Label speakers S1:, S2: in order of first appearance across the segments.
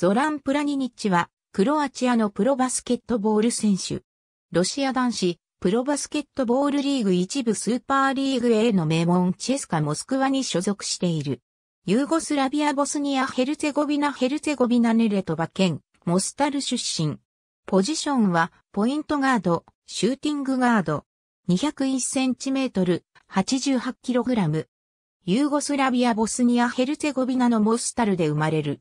S1: ゾラン・プラニニッチは、クロアチアのプロバスケットボール選手。ロシア男子、プロバスケットボールリーグ一部スーパーリーグ A の名門チェスカ・モスクワに所属している。ユーゴスラビア・ボスニア・ヘルツェゴビナ・ヘルツェゴビナ・ネレトバ県、モスタル出身。ポジションは、ポイントガード、シューティングガード。201センチメートル、88キログラム。ユーゴスラビア・ボスニア・ヘルツェゴビナのモスタルで生まれる。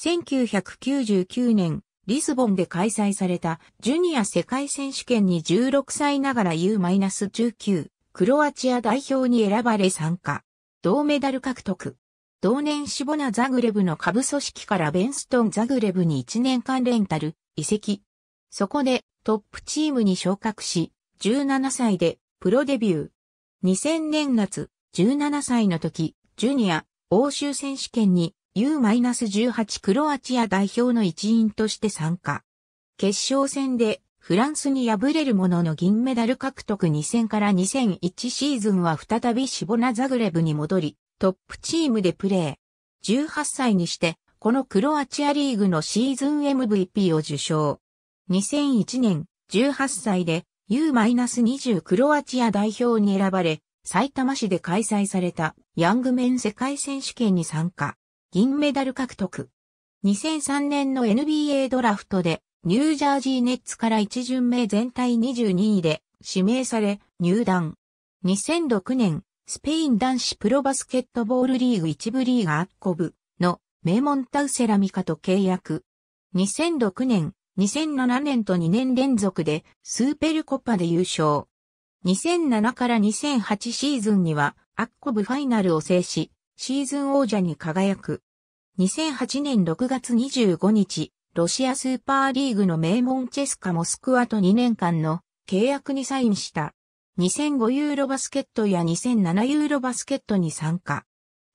S1: 1999年、リスボンで開催されたジュニア世界選手権に16歳ながら U-19、クロアチア代表に選ばれ参加。銅メダル獲得。同年シボナ・ザグレブの下部組織からベンストン・ザグレブに1年間レンタル、移籍。そこでトップチームに昇格し、17歳でプロデビュー。2000年夏、17歳の時、ジュニア、欧州選手権に U-18 クロアチア代表の一員として参加。決勝戦でフランスに敗れるものの銀メダル獲得2000から2001シーズンは再びシボナザグレブに戻り、トップチームでプレー。18歳にして、このクロアチアリーグのシーズン MVP を受賞。2001年、18歳で U-20 クロアチア代表に選ばれ、埼玉市で開催されたヤングメン世界選手権に参加。銀メダル獲得。2003年の NBA ドラフトで、ニュージャージーネッツから一巡目全体22位で指名され、入団。2006年、スペイン男子プロバスケットボールリーグ一部リーガアッコブの名門タウセラミカと契約。2006年、2007年と2年連続でスーペルコパで優勝。2007から2008シーズンにはアッコブファイナルを制し、シーズン王者に輝く。2008年6月25日、ロシアスーパーリーグの名門チェスカモスクワと2年間の契約にサインした。2005ユーロバスケットや2007ユーロバスケットに参加。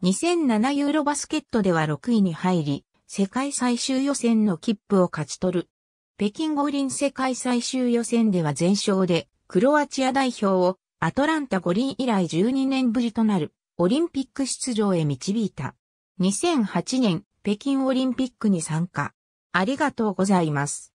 S1: 2007ユーロバスケットでは6位に入り、世界最終予選の切符を勝ち取る。北京五輪世界最終予選では全勝で、クロアチア代表をアトランタ五輪以来12年ぶりとなる。オリンピック出場へ導いた。2008年北京オリンピックに参加。ありがとうございます。